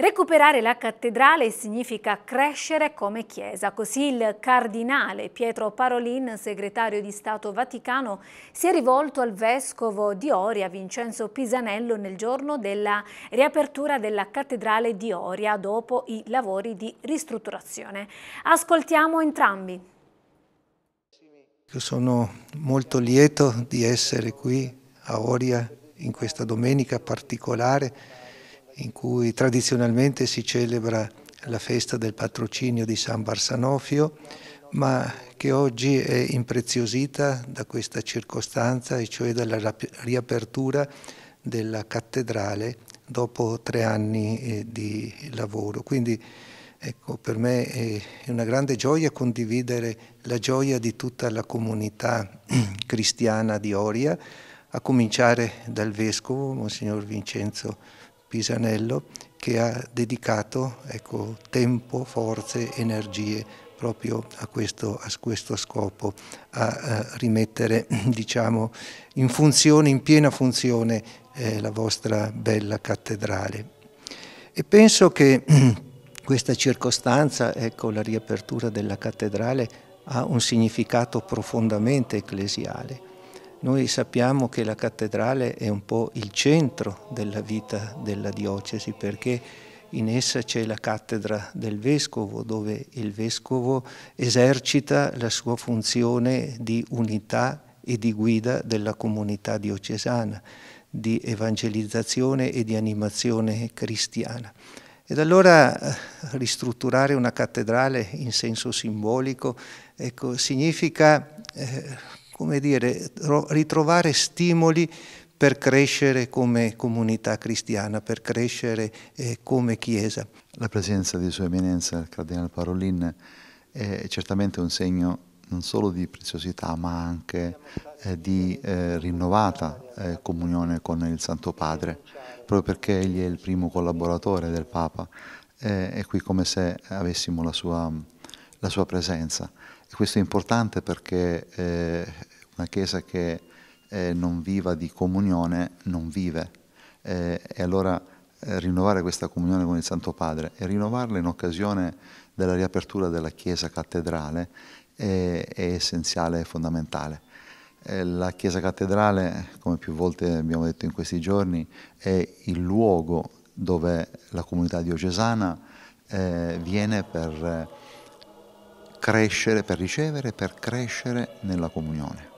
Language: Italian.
Recuperare la cattedrale significa crescere come Chiesa, così il cardinale Pietro Parolin, segretario di Stato Vaticano, si è rivolto al vescovo di Oria, Vincenzo Pisanello, nel giorno della riapertura della cattedrale di Oria dopo i lavori di ristrutturazione. Ascoltiamo entrambi. Io sono molto lieto di essere qui a Oria in questa domenica particolare in cui tradizionalmente si celebra la festa del patrocinio di San Barsanofio, ma che oggi è impreziosita da questa circostanza, e cioè dalla riapertura della cattedrale dopo tre anni eh, di lavoro. Quindi ecco, per me è una grande gioia condividere la gioia di tutta la comunità cristiana di Oria, a cominciare dal Vescovo, Monsignor Vincenzo Pisanello che ha dedicato ecco, tempo, forze, energie proprio a questo, a questo scopo, a, a rimettere diciamo, in funzione, in piena funzione, eh, la vostra bella cattedrale. E penso che questa circostanza, ecco, la riapertura della cattedrale, ha un significato profondamente ecclesiale noi sappiamo che la cattedrale è un po' il centro della vita della diocesi perché in essa c'è la cattedra del vescovo dove il vescovo esercita la sua funzione di unità e di guida della comunità diocesana, di evangelizzazione e di animazione cristiana. Ed allora eh, ristrutturare una cattedrale in senso simbolico ecco, significa eh, come dire, ritrovare stimoli per crescere come comunità cristiana, per crescere eh, come Chiesa. La presenza di Sua Eminenza, il Cardinale Parolin, è certamente un segno non solo di preziosità ma anche eh, di eh, rinnovata eh, comunione con il Santo Padre, proprio perché egli è il primo collaboratore del Papa, eh, è qui come se avessimo la sua, la sua presenza. E questo è importante perché eh, una Chiesa che eh, non viva di comunione non vive. Eh, e allora eh, rinnovare questa comunione con il Santo Padre e rinnovarla in occasione della riapertura della Chiesa cattedrale è, eh, è essenziale e fondamentale. Eh, la Chiesa cattedrale, come più volte abbiamo detto in questi giorni, è il luogo dove la comunità diocesana eh, viene per eh, crescere, per ricevere, per crescere nella comunione.